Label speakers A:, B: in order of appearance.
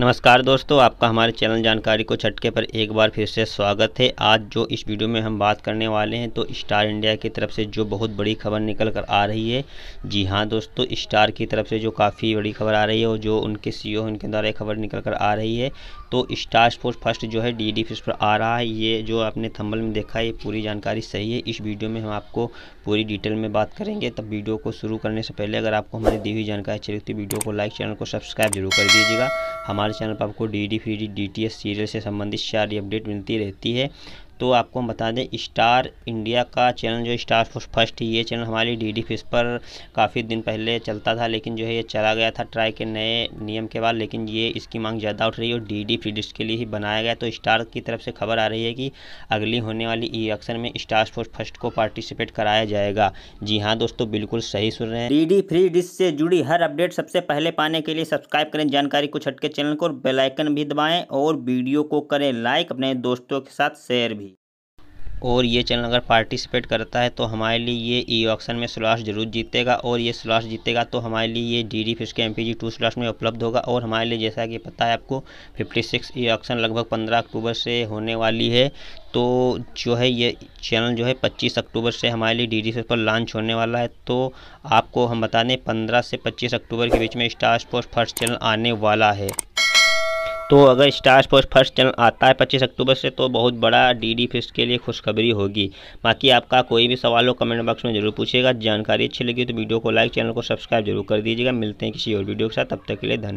A: नमस्कार दोस्तों आपका हमारे चैनल जानकारी को छटके पर एक बार फिर से स्वागत है आज जो इस वीडियो में हम बात करने वाले हैं तो स्टार इंडिया की तरफ से जो बहुत बड़ी खबर निकल कर आ रही है जी हाँ दोस्तों स्टार की तरफ से जो काफ़ी बड़ी खबर आ रही है और जो उनके सी ओ e उनके द्वारा खबर निकल कर आ रही है तो स्टार स्पोर्ट्स फर्स्ट जो है डी डी फिश पर आ रहा है ये जो आपने थम्बल में देखा है ये पूरी जानकारी सही है इस वीडियो में हम आपको पूरी डिटेल में बात करेंगे तब वीडियो को शुरू करने से पहले अगर आपको हमारी दी हुई जानकारी अच्छी लगती है वीडियो को लाइक चैनल को सब्सक्राइब जरूर कर दीजिएगा हमारे चैनल पर आपको D D Free D T S serial से संबंधित सारी अपडेट मिलती रहती है तो आपको हम बता दें स्टार इंडिया का चैनल जो स्टार फर्स्ट ये चैनल हमारी डी डी फिस पर काफ़ी दिन पहले चलता था लेकिन जो है ये चला गया था ट्राई के नए नियम के बाद लेकिन ये इसकी मांग ज़्यादा उठ रही है और डी डी फिडिस के लिए ही बनाया गया तो स्टार की तरफ से खबर आ रही है कि अगली होने वाली इलेक्शन में स्टार स्पोर्ट फर्स्ट को पार्टिसिपेट कराया जाएगा जी हाँ दोस्तों बिल्कुल सही सुन रहे हैं डी डी फ्री डिश से जुड़ी हर अपडेट सबसे पहले पाने के लिए सब्सक्राइब करें जानकारी कुछ हटके चैनल को और बेलाइकन भी दबाएँ और वीडियो को करें लाइक अपने दोस्तों के साथ शेयर भी और ये चैनल अगर पार्टिसिपेट करता है तो हमारे लिए ये ई ऑक्शन में स्लॉश जरूर जीतेगा और ये स्लॉश जीतेगा तो हमारे लिए ये डी डी फिश के M P G two slot में उपलब्ध होगा और हमारे लिए जैसा कि पता है आपको फिफ्टी सिक्स ई ऑक्शन लगभग पंद्रह अक्टूबर से होने वाली है तो जो है ये चैनल जो है पच्चीस अक्टूबर से हमारे लिए डी डी फिश पर लॉन्च होने वाला है तो आपको हम बता दें पंद्रह से पच्चीस अक्टूबर के बीच में स्टार स्पोर्ट्स फर्स्ट चैनल आने वाला है तो अगर स्टार स्पोर्ट्स फर्स्ट चैनल आता है पच्चीस अक्टूबर से तो बहुत बड़ा डी डी फिस्ट के लिए खुशखबरी होगी बाकी आपका कोई भी सवाल हो कमेंट बॉक्स में जरूर पूछेगा जानकारी अच्छी लगी तो वीडियो को लाइक चैनल को सब्सक्राइब जरूर कर दीजिएगा मिलते हैं किसी और वीडियो के साथ तब तक के लिए धन्यवाद